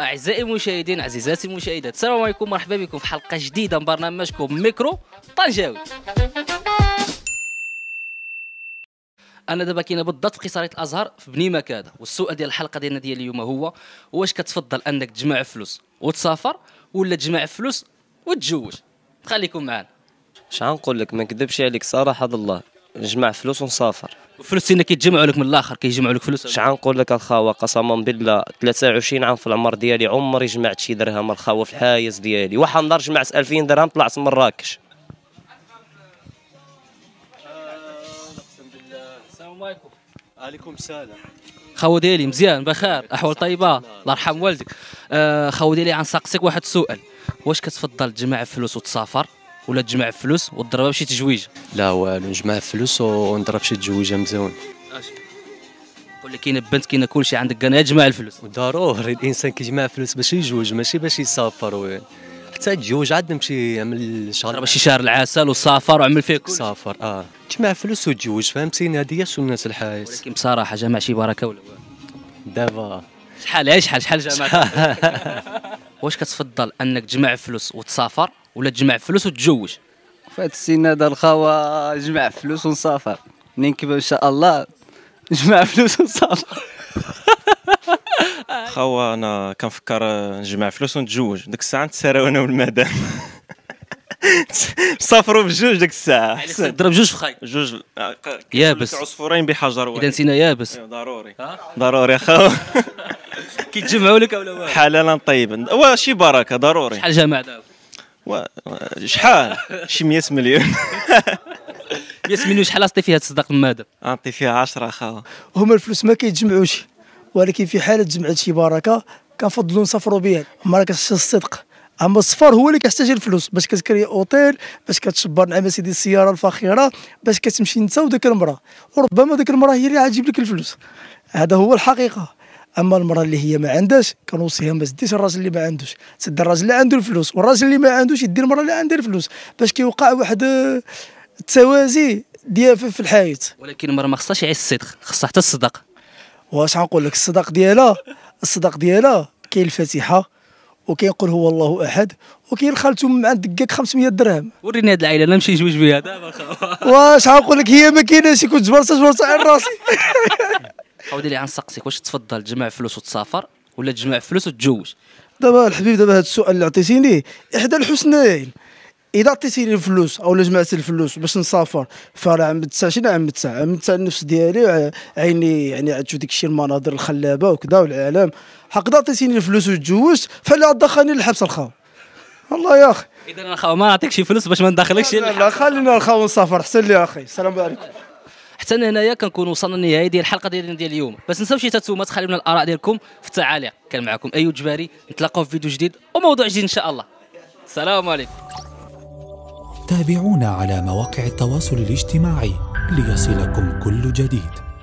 أعزائي المشاهدين عزيزاتي المشاهدات السلام عليكم مرحبا بكم في حلقة جديدة من برنامجكم ميكرو طنجاوي انا دابا كاينه بالضبط في قصريه الازهر في بني مكاده والسؤال ديال الحلقه ديالنا ديال اليوم هو واش كتفضل انك تجمع فلوس وتسافر ولا تجمع فلوس وتجوج خليكم معنا شحال نقول لك ما نكذبش عليك صراحه الله نجمع فلوس ونسافر الفلوس اللي كيتجمعوا لك من الاخر كيجمعوا لك فلوس شحال نقول لك الخاوه قسما بالله 23 عام في العمر ديالي عمري جمعت شي درهم الخاوه في الحايز ديالي واحد النهار جمعت 2000 درهم طلعت من مراكش عليكم السلام خاو ديالي مزيان بخير احوال طيبه الله يرحم والدك آه خاو ديالي ساقسك واحد السؤال واش كتفضل تجمع فلوس وتسافر ولا تجمع فلوس وتضربها بشي تجويج لا والو نجمع فلوس ونضرب شي تجويجه مزيون قول لي كاينه بنت كاينه كلشي عندك كان يجمع الفلوس ضروري الانسان كيجمع فلوس باش يجوج ماشي باش يسافر حتى تجوج عاد نمشي عمل شهر باش شهر العسل وسافر وعمل فيه كل سافر اه تجمع فلوس وتجوج فهمتيني هذه هي سنه الحياه ولكن بصراحه جمع شي بركه ولا دابا شحال إيه، شحال شحال جمعت واش كتفضل انك تجمع فلوس وتسافر ولا تجمع فلوس وتتزوج في هذا السن هذا الخوا جمع فلوس ونسافر منين كبر ان شاء الله نجمع فلوس ونسافر خوا انا كنفكر نجمع فلوس ونتزوج ديك الساعه نتساراو انا والمدام سافروا بجوج ديك الساعه احسن ضرب جوج في خاي جوج آه، يابس عصفورين بحجر واحد اذا نسينا يابس أيوة، ضروري ضروري اخاو كيتجمعوا لك ولا حلالا طيبا واه شي بركه ضروري شحال جمع دابا شحال شي 100 مليون 100 مليون شحال عطي فيها تصدق المادر عطي فيها 10 خاوة هما الفلوس ما كيتجمعوش ولكن في حالة تجمعت شي بركة كنفضلوا نسافروا بها ما راه كتحتاج الصدق اما السفر هو اللي كيحتاج الفلوس باش كتكري اوتيل باش كتشبر نعمه سيدي السياره الفخيره باش كتمشي انت وديك المراه وربما ديك المراه هي اللي غتجيب لك الفلوس هذا هو الحقيقه اما المراه اللي هي ما عندهاش كنوصيها ما تديش الراجل اللي ما عندوش تسد الراجل اللي عنده الفلوس والراجل اللي ما عندوش يدي المراه اللي عندها الفلوس باش كيوقع واحد آه، التوازي ديال في الحياه ولكن المراه ما خصهاش يعيش الصدق خصها حتى الصدق واش غنقول لك الصدق ديالها الصدق ديالها كاين الفاتحه وكيقول هو الله احد وكاين خالته مع عند دقاك 500 درهم وريني هاد العائله انا نمشي نجوج بها دابا واش غنقول لك هي ما كايناش كنت جبرت جبرت على راسي عاودي لي عن سقسك واش تفضل تجمع فلوس وتسافر ولا تجمع فلوس وتتزوج دابا الحبيب دابا هذا السؤال اللي عطيتيني احدى الحسنين اذا عطيتيني الفلوس او جمعت الفلوس باش نسافر فراه عم تسع شنو عم تسع عم تسع النفس ديالي عيني يعني عاد ديك الشيء المناظر الخلابه وكذا والعالم اذا عطيتيني الفلوس وتجوز فلا دخلني للحبس الخاو والله يا اخي اذا الخاو ما نعطيكش فلوس باش ما ندخلكش لا, لا, لا خلينا الخاو نسافر احسن لي اخي السلام عليكم حتى هنايا كنكون وصلنا لنهايه ديال الحلقه ديالنا ديال اليوم بس شي تاتوما خلي لنا الاراء ديالكم في التعاليق كان معكم ايوب جباري نتلاقاو في فيديو جديد وموضوع جديد ان شاء الله السلام عليكم تابعونا على مواقع التواصل الاجتماعي ليصلكم كل جديد